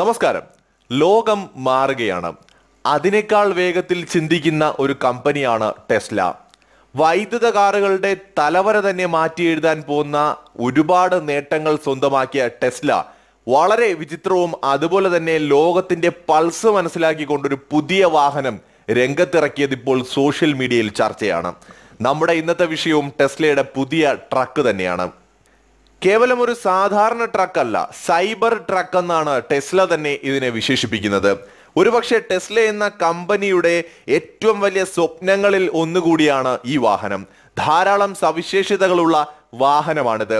നമസ്കാരം ലോകം മാറുകയാണ് അതിനേക്കാൾ വേഗത്തിൽ ചിന്തിക്കുന്ന ഒരു കമ്പനിയാണ് ടെസ്ല വൈദ്യുത കാറുകളുടെ തലവര തന്നെ മാറ്റി എഴുതാൻ പോകുന്ന ഒരുപാട് നേട്ടങ്ങൾ സ്വന്തമാക്കിയ ടെസ്ല വളരെ വിചിത്രവും അതുപോലെ തന്നെ ലോകത്തിന്റെ പൾസ് മനസ്സിലാക്കിക്കൊണ്ടൊരു പുതിയ വാഹനം രംഗത്തിറക്കിയത് ഇപ്പോൾ സോഷ്യൽ മീഡിയയിൽ ചർച്ചയാണ് നമ്മുടെ ഇന്നത്തെ വിഷയവും ടെസ്ലയുടെ പുതിയ ട്രക്ക് തന്നെയാണ് കേവലം ഒരു സാധാരണ ട്രക്ക് അല്ല സൈബർ ട്രക്ക് എന്നാണ് ടെസ്ല തന്നെ ഇതിനെ വിശേഷിപ്പിക്കുന്നത് ഒരുപക്ഷെ ടെസ്ല എന്ന കമ്പനിയുടെ ഏറ്റവും വലിയ സ്വപ്നങ്ങളിൽ ഒന്നുകൂടിയാണ് ഈ വാഹനം ധാരാളം സവിശേഷതകളുള്ള വാഹനമാണിത്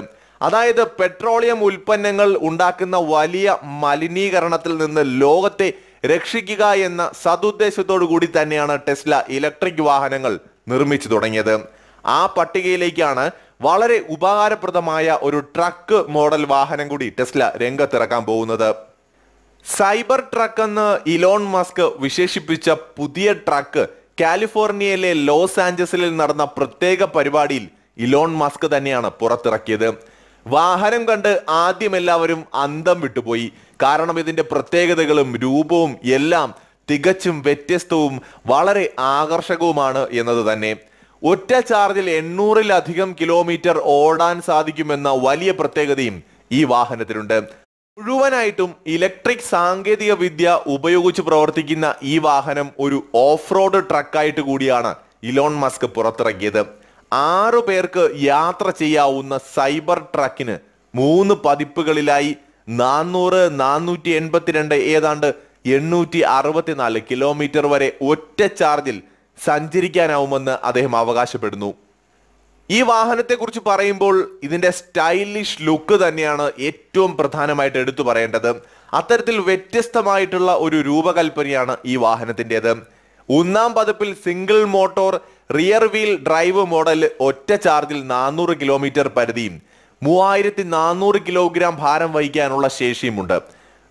അതായത് പെട്രോളിയം ഉൽപ്പന്നങ്ങൾ ഉണ്ടാക്കുന്ന വലിയ മലിനീകരണത്തിൽ നിന്ന് ലോകത്തെ രക്ഷിക്കുക എന്ന സതുദ്ദേശത്തോടു കൂടി തന്നെയാണ് ടെസ്ല ഇലക്ട്രിക് വാഹനങ്ങൾ നിർമ്മിച്ചു തുടങ്ങിയത് ആ പട്ടികയിലേക്കാണ് വളരെ ഉപകാരപ്രദമായ ഒരു ട്രക്ക് മോഡൽ വാഹനം കൂടി ടെസ്ല രംഗത്തിറക്കാൻ പോകുന്നത് സൈബർ ട്രക്ക് എന്ന് ഇലോൺ മസ്ക് വിശേഷിപ്പിച്ച പുതിയ ട്രക്ക് കാലിഫോർണിയയിലെ ലോസ് ആഞ്ചൽസിൽ നടന്ന പ്രത്യേക പരിപാടിയിൽ ഇലോൺ മസ്ക് തന്നെയാണ് പുറത്തിറക്കിയത് വാഹനം കണ്ട് ആദ്യം എല്ലാവരും അന്തം വിട്ടുപോയി കാരണം ഇതിന്റെ പ്രത്യേകതകളും രൂപവും എല്ലാം തികച്ചും വ്യത്യസ്തവും വളരെ ആകർഷകവുമാണ് എന്നത് തന്നെ ഒറ്റ ചാർജിൽ എണ്ണൂറിലധികം കിലോമീറ്റർ ഓടാൻ സാധിക്കുമെന്ന വലിയ പ്രത്യേകതയും ഈ വാഹനത്തിനുണ്ട് മുഴുവനായിട്ടും ഇലക്ട്രിക് സാങ്കേതിക വിദ്യ ഉപയോഗിച്ച് പ്രവർത്തിക്കുന്ന ഈ വാഹനം ഒരു ഓഫ് റോഡ് ട്രക്കായിട്ട് കൂടിയാണ് ഇലോൺ മസ്ക് പുറത്തിറക്കിയത് ആറു പേർക്ക് യാത്ര ചെയ്യാവുന്ന സൈബർ ട്രക്കിന് മൂന്ന് പതിപ്പുകളിലായി നാനൂറ് നാനൂറ്റി എൺപത്തിരണ്ട് ഏതാണ്ട് എണ്ണൂറ്റി അറുപത്തിനാല് കിലോമീറ്റർ വരെ ഒറ്റ ചാർജിൽ സഞ്ചരിക്കാനാവുമെന്ന് അദ്ദേഹം അവകാശപ്പെടുന്നു ഈ വാഹനത്തെക്കുറിച്ച് പറയുമ്പോൾ ഇതിൻ്റെ സ്റ്റൈലിഷ് ലുക്ക് തന്നെയാണ് ഏറ്റവും പ്രധാനമായിട്ട് എടുത്തു പറയേണ്ടത് അത്തരത്തിൽ വ്യത്യസ്തമായിട്ടുള്ള ഒരു രൂപകൽപ്പനയാണ് ഈ വാഹനത്തിൻ്റേത് ഒന്നാം പതിപ്പിൽ single motor rear wheel drive model ഒറ്റ ചാർജിൽ നാനൂറ് കിലോമീറ്റർ പരിധിയും മൂവായിരത്തി നാനൂറ് കിലോഗ്രാം ഭാരം വഹിക്കാനുള്ള ശേഷിയുമുണ്ട്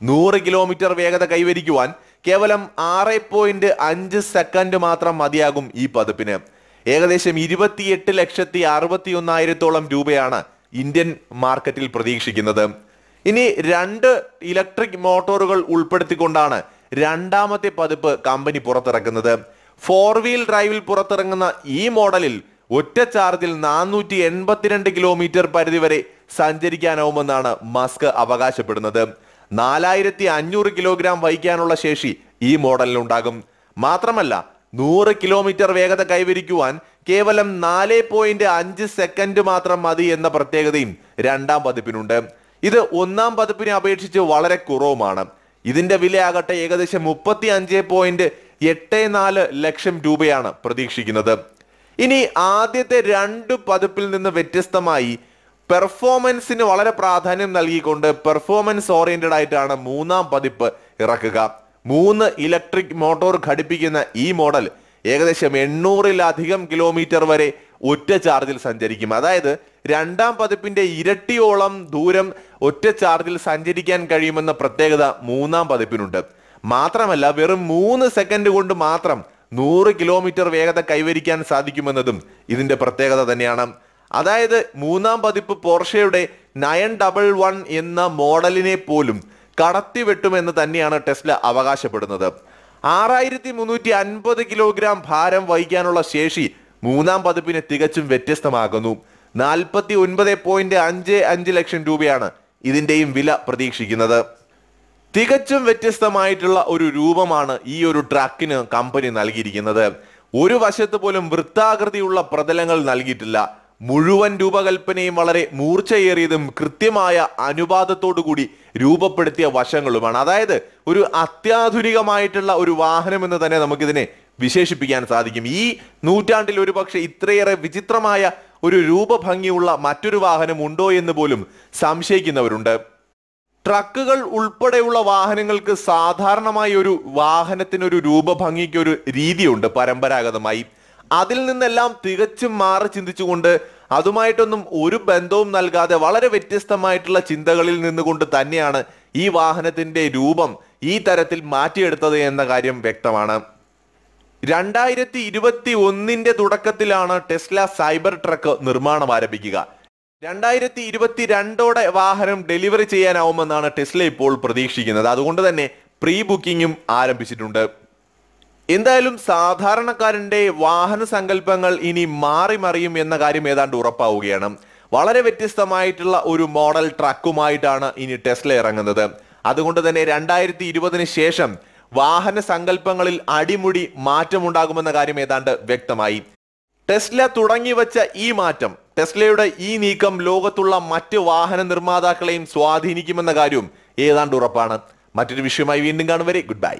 നൂറ് കിലോമീറ്റർ വേഗത കൈവരിക്കുവാൻ കേവലം ആറ് പോയിന്റ് അഞ്ച് സെക്കൻഡ് മാത്രം മതിയാകും ഈ പതിപ്പിന് ഏകദേശം ഇരുപത്തിയെട്ട് ലക്ഷത്തി അറുപത്തി ഒന്നായിരത്തോളം രൂപയാണ് ഇന്ത്യൻ മാർക്കറ്റിൽ പ്രതീക്ഷിക്കുന്നത് ഇനി രണ്ട് ഇലക്ട്രിക് മോട്ടോറുകൾ ഉൾപ്പെടുത്തിക്കൊണ്ടാണ് രണ്ടാമത്തെ പതിപ്പ് കമ്പനി പുറത്തിറക്കുന്നത് ഫോർ വീൽ ഡ്രൈവിൽ പുറത്തിറങ്ങുന്ന ഈ മോഡലിൽ ഒറ്റ ചാർജിൽ നാനൂറ്റി എൺപത്തിരണ്ട് കിലോമീറ്റർ പരിധിവരെ സഞ്ചരിക്കാനാവുമെന്നാണ് മസ്ക് അവകാശപ്പെടുന്നത് നാലായിരത്തി അഞ്ഞൂറ് കിലോഗ്രാം വഹിക്കാനുള്ള ശേഷി ഈ മോഡലിനുണ്ടാകും മാത്രമല്ല നൂറ് കിലോമീറ്റർ വേഗത കൈവരിക്കുവാൻ കേവലം നാല് പോയിന്റ് അഞ്ച് സെക്കൻഡ് മാത്രം മതി എന്ന പ്രത്യേകതയും രണ്ടാം പതിപ്പിനുണ്ട് ഇത് ഒന്നാം പതിപ്പിനെ അപേക്ഷിച്ച് വളരെ കുറവുമാണ് ഇതിന്റെ വില ആകട്ടെ ഏകദേശം മുപ്പത്തി അഞ്ച് പോയിന്റ് എട്ട് നാല് ലക്ഷം രൂപയാണ് പ്രതീക്ഷിക്കുന്നത് ഇനി ആദ്യത്തെ രണ്ട് പതിപ്പിൽ നിന്ന് വ്യത്യസ്തമായി പെർഫോമൻസിന് വളരെ പ്രാധാന്യം നൽകിക്കൊണ്ട് പെർഫോമൻസ് ഓറിയന്റഡ് ആയിട്ടാണ് മൂന്നാം പതിപ്പ് ഇറക്കുക മൂന്ന് ഇലക്ട്രിക് മോട്ടോർ ഘടിപ്പിക്കുന്ന ഈ മോഡൽ ഏകദേശം എണ്ണൂറിലധികം കിലോമീറ്റർ വരെ ഒറ്റ ചാർജിൽ സഞ്ചരിക്കും അതായത് രണ്ടാം പതിപ്പിന്റെ ഇരട്ടിയോളം ദൂരം ഒറ്റ ചാർജിൽ സഞ്ചരിക്കാൻ കഴിയുമെന്ന പ്രത്യേകത മൂന്നാം പതിപ്പിനുണ്ട് മാത്രമല്ല വെറും മൂന്ന് സെക്കൻഡ് കൊണ്ട് മാത്രം നൂറ് കിലോമീറ്റർ വേഗത കൈവരിക്കാൻ സാധിക്കുമെന്നതും ഇതിന്റെ പ്രത്യേകത തന്നെയാണ് അതായത് മൂന്നാം പതിപ്പ് പോർഷയുടെ നയൻ ഡബിൾ വൺ എന്ന മോഡലിനെ പോലും കടത്തിവെട്ടുമെന്ന് തന്നെയാണ് ടെസ്ല അവകാശപ്പെടുന്നത് ആറായിരത്തി മുന്നൂറ്റി അൻപത് കിലോഗ്രാം ഭാരം വഹിക്കാനുള്ള ശേഷി മൂന്നാം പതിപ്പിനെ തികച്ചും വ്യത്യസ്തമാകുന്നു നാൽപ്പത്തി ഒൻപത് പോയിന്റ് അഞ്ച് അഞ്ച് ലക്ഷം രൂപയാണ് ഇതിൻ്റെയും വില പ്രതീക്ഷിക്കുന്നത് തികച്ചും വ്യത്യസ്തമായിട്ടുള്ള ഒരു രൂപമാണ് ഈ ഒരു ട്രാക്കിന് കമ്പനി നൽകിയിരിക്കുന്നത് ഒരു വശത്ത് പോലും വൃത്താകൃതിയുള്ള പ്രതലങ്ങൾ നൽകിയിട്ടില്ല മുഴുവൻ രൂപകൽപ്പനയും വളരെ മൂർച്ചയേറിയതും കൃത്യമായ അനുപാതത്തോടുകൂടി രൂപപ്പെടുത്തിയ വശങ്ങളുമാണ് അതായത് ഒരു അത്യാധുനികമായിട്ടുള്ള ഒരു വാഹനം എന്ന് തന്നെ നമുക്കിതിനെ വിശേഷിപ്പിക്കാൻ സാധിക്കും ഈ നൂറ്റാണ്ടിൽ ഒരു ഇത്രയേറെ വിചിത്രമായ ഒരു രൂപഭംഗിയുള്ള മറ്റൊരു വാഹനം ഉണ്ടോ എന്ന് പോലും സംശയിക്കുന്നവരുണ്ട് ട്രക്കുകൾ ഉൾപ്പെടെയുള്ള വാഹനങ്ങൾക്ക് സാധാരണമായി ഒരു വാഹനത്തിനൊരു രൂപഭംഗിക്കൊരു രീതിയുണ്ട് പരമ്പരാഗതമായി അതിൽ നിന്നെല്ലാം തികച്ചും മാറി ചിന്തിച്ചുകൊണ്ട് അതുമായിട്ടൊന്നും ഒരു ബന്ധവും നൽകാതെ വളരെ വ്യത്യസ്തമായിട്ടുള്ള ചിന്തകളിൽ നിന്നുകൊണ്ട് തന്നെയാണ് ഈ വാഹനത്തിന്റെ രൂപം ഈ തരത്തിൽ മാറ്റിയെടുത്തത് എന്ന കാര്യം വ്യക്തമാണ് രണ്ടായിരത്തി ഇരുപത്തി ഒന്നിന്റെ തുടക്കത്തിലാണ് ടെസ്ല സൈബർ ട്രക്ക് നിർമ്മാണം ആരംഭിക്കുക രണ്ടായിരത്തി ഇരുപത്തി രണ്ടോടെ വാഹനം ഡെലിവറി ചെയ്യാനാവുമെന്നാണ് ടെസ്ല ഇപ്പോൾ പ്രതീക്ഷിക്കുന്നത് അതുകൊണ്ട് തന്നെ പ്രീ ബുക്കിങ്ങും ആരംഭിച്ചിട്ടുണ്ട് എന്തായാലും സാധാരണക്കാരൻ്റെ വാഹന സങ്കല്പങ്ങൾ ഇനി മാറി മറിയും എന്ന കാര്യം ഏതാണ്ട് ഉറപ്പാവുകയാണ് വളരെ വ്യത്യസ്തമായിട്ടുള്ള ഒരു മോഡൽ ട്രക്കുമായിട്ടാണ് ഇനി ടെസ്ല ഇറങ്ങുന്നത് അതുകൊണ്ട് തന്നെ രണ്ടായിരത്തി ഇരുപതിന് ശേഷം വാഹന സങ്കല്പങ്ങളിൽ അടിമുടി മാറ്റമുണ്ടാകുമെന്ന കാര്യം ഏതാണ്ട് വ്യക്തമായി ടെസ്ല തുടങ്ങി വച്ച ഈ മാറ്റം ടെസ്ലയുടെ ഈ നീക്കം ലോകത്തുള്ള മറ്റ് വാഹന നിർമ്മാതാക്കളെയും സ്വാധീനിക്കുമെന്ന കാര്യവും ഏതാണ്ട് ഉറപ്പാണ് മറ്റൊരു വിഷയമായി വീണ്ടും കാണും വരെ ഗുഡ് ബൈ